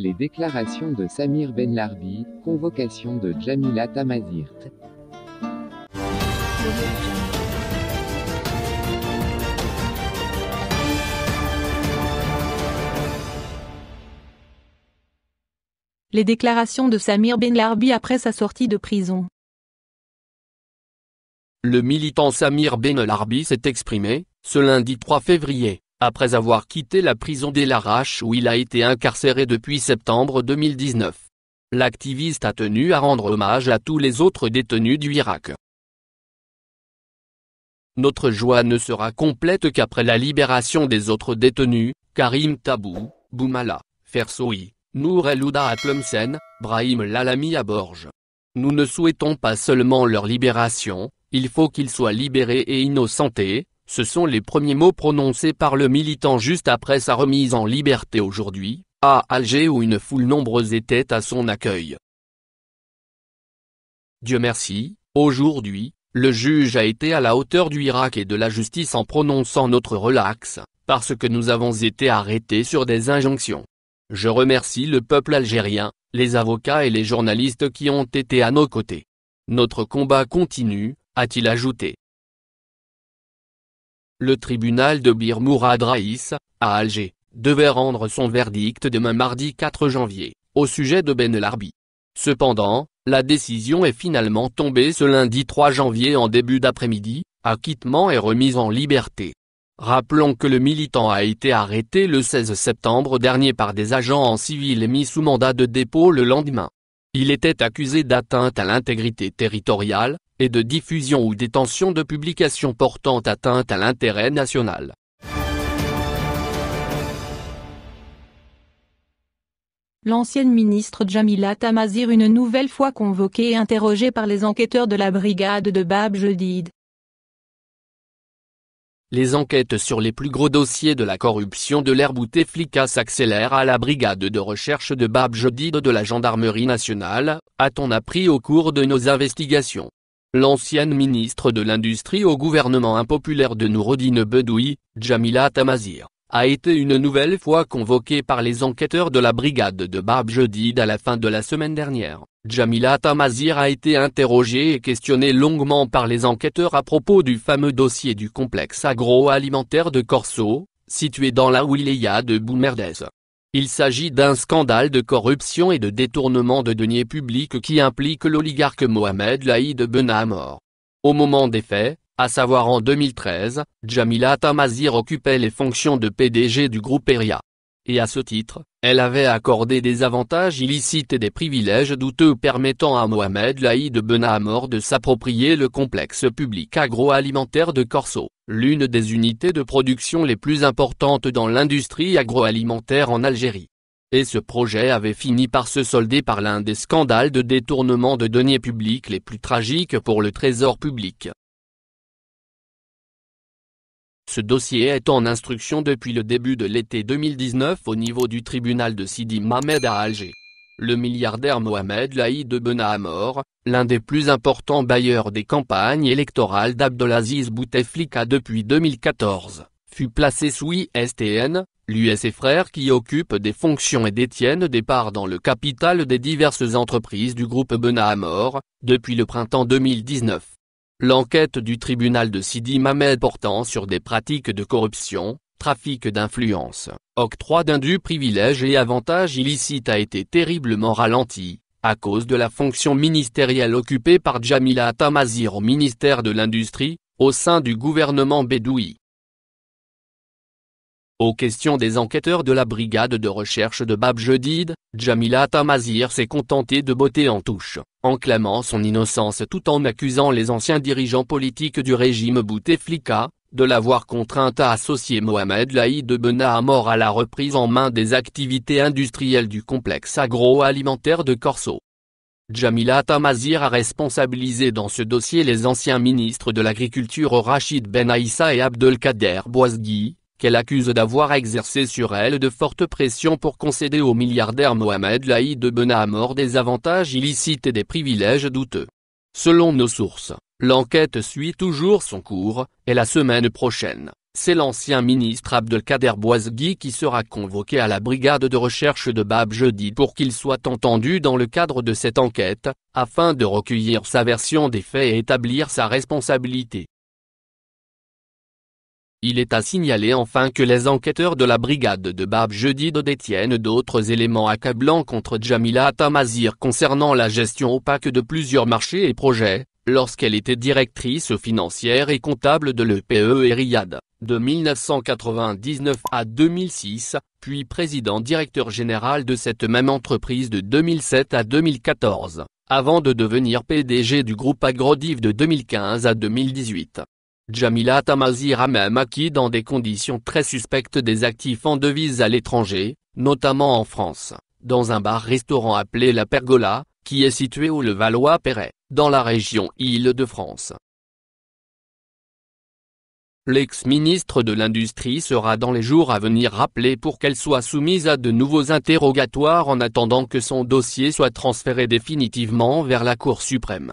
Les déclarations de Samir Ben Larbi, convocation de Jamila Tamazirt. Les déclarations de Samir Ben Larbi après sa sortie de prison. Le militant Samir Ben Larbi s'est exprimé, ce lundi 3 février après avoir quitté la prison des où il a été incarcéré depuis septembre 2019. L'activiste a tenu à rendre hommage à tous les autres détenus du Irak. Notre joie ne sera complète qu'après la libération des autres détenus, Karim Tabou, Boumala, Fersoui, Nour El Houda Brahim Lalami à Borges. Nous ne souhaitons pas seulement leur libération, il faut qu'ils soient libérés et innocentés, ce sont les premiers mots prononcés par le militant juste après sa remise en liberté aujourd'hui, à Alger où une foule nombreuse était à son accueil. Dieu merci, aujourd'hui, le juge a été à la hauteur du Irak et de la justice en prononçant notre relax, parce que nous avons été arrêtés sur des injonctions. Je remercie le peuple algérien, les avocats et les journalistes qui ont été à nos côtés. Notre combat continue, a-t-il ajouté. Le tribunal de Bir Mourad Raïs, à Alger, devait rendre son verdict demain mardi 4 janvier, au sujet de Ben Larbi. Cependant, la décision est finalement tombée ce lundi 3 janvier en début d'après-midi, acquittement et remise en liberté. Rappelons que le militant a été arrêté le 16 septembre dernier par des agents en civil et mis sous mandat de dépôt le lendemain. Il était accusé d'atteinte à l'intégrité territoriale, et de diffusion ou détention de publications portant atteinte à l'intérêt national. L'ancienne ministre Jamila Tamazir une nouvelle fois convoquée et interrogée par les enquêteurs de la brigade de Bab Jedid. Les enquêtes sur les plus gros dossiers de la corruption de l'herbe Bouteflika s'accélèrent à la brigade de recherche de Bab Jedid de la gendarmerie nationale, a-t-on appris au cours de nos investigations. L'ancienne ministre de l'Industrie au gouvernement impopulaire de Nourodine Bedoui, Jamila Tamazir, a été une nouvelle fois convoquée par les enquêteurs de la brigade de Bab Jedid à la fin de la semaine dernière. Jamila Tamazir a été interrogée et questionnée longuement par les enquêteurs à propos du fameux dossier du complexe agroalimentaire de Corso, situé dans la wilaya de Boumerdès. Il s'agit d'un scandale de corruption et de détournement de deniers publics qui implique l'oligarque Mohamed Laïd Ben Amor. Au moment des faits, à savoir en 2013, Jamila Tamazir occupait les fonctions de PDG du groupe ERIA. Et à ce titre, elle avait accordé des avantages illicites et des privilèges douteux permettant à Mohamed Laïd Ben Amor de s'approprier le complexe public agroalimentaire de Corso, l'une des unités de production les plus importantes dans l'industrie agroalimentaire en Algérie. Et ce projet avait fini par se solder par l'un des scandales de détournement de deniers publics les plus tragiques pour le trésor public, ce dossier est en instruction depuis le début de l'été 2019 au niveau du tribunal de Sidi Mohamed à Alger. Le milliardaire Mohamed Laïd de Benahamor, l'un des plus importants bailleurs des campagnes électorales d'Abdelaziz Bouteflika depuis 2014, fut placé sous ISTN, lui et ses frères qui occupent des fonctions et détiennent des parts dans le capital des diverses entreprises du groupe Benahamor, depuis le printemps 2019. L'enquête du tribunal de Sidi Mamed portant sur des pratiques de corruption, trafic d'influence, octroi d'indus privilèges et avantages illicites a été terriblement ralentie, à cause de la fonction ministérielle occupée par Jamila Tamazir au ministère de l'Industrie, au sein du gouvernement Bédoui. Aux questions des enquêteurs de la brigade de recherche de Bab Jedid, Jamila Tamazir s'est contentée de botter en touche, en clamant son innocence tout en accusant les anciens dirigeants politiques du régime Bouteflika, de l'avoir contrainte à associer Mohamed Laïd à Benahamor à la reprise en main des activités industrielles du complexe agroalimentaire de Corso. Jamila Tamazir a responsabilisé dans ce dossier les anciens ministres de l'Agriculture Rachid Ben Aissa et Abdelkader Boisgui, qu'elle accuse d'avoir exercé sur elle de fortes pressions pour concéder au milliardaire Mohamed Laïd de des avantages illicites et des privilèges douteux. Selon nos sources, l'enquête suit toujours son cours, et la semaine prochaine, c'est l'ancien ministre Abdelkader Boazgui qui sera convoqué à la brigade de recherche de Bab jeudi pour qu'il soit entendu dans le cadre de cette enquête, afin de recueillir sa version des faits et établir sa responsabilité. Il est à signaler enfin que les enquêteurs de la brigade de Bab Jedid détiennent d'autres éléments accablants contre Jamila Tamazir concernant la gestion opaque de plusieurs marchés et projets, lorsqu'elle était directrice financière et comptable de l'EPE Eriad, de 1999 à 2006, puis président directeur général de cette même entreprise de 2007 à 2014, avant de devenir PDG du groupe Agrodiv de 2015 à 2018. Jamila Tamazir a même acquis dans des conditions très suspectes des actifs en devises à l'étranger, notamment en France, dans un bar-restaurant appelé La Pergola, qui est situé au Levallois-Perret, dans la région Île-de-France. L'ex-ministre de l'Industrie sera dans les jours à venir rappelé pour qu'elle soit soumise à de nouveaux interrogatoires en attendant que son dossier soit transféré définitivement vers la Cour suprême.